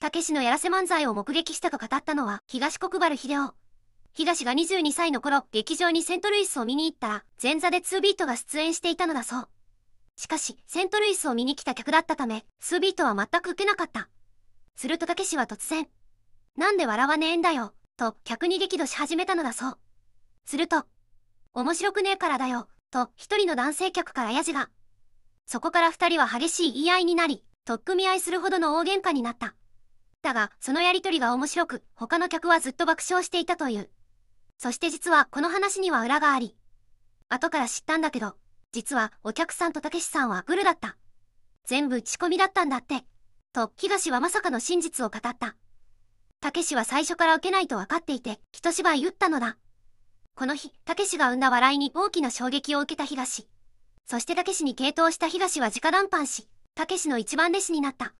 たけしのやらせ漫才を目撃したと語ったのは、東国原秀夫。東が22歳の頃、劇場にセントルイスを見に行ったら、前座で2ビートが出演していたのだそう。しかし、セントルイスを見に来た客だったため、2ビートは全く受けなかった。するとたけしは突然、なんで笑わねえんだよ、と客に激怒し始めたのだそう。すると、面白くねえからだよ、と一人の男性客からやじが。そこから二人は激しい言い合いになり、取っ組み合いするほどの大喧嘩になった。だが、そのやりとりが面白く、他の客はずっと爆笑していたという。そして実はこの話には裏があり。後から知ったんだけど、実はお客さんとたけしさんはグルだった。全部打ち込みだったんだって。と、東はまさかの真実を語った。たけしは最初から受けないと分かっていて、一芝居打ったのだ。この日、たけしが生んだ笑いに大きな衝撃を受けた東。そしてたけしに傾倒した東は直談判し、たけしの一番弟子になった。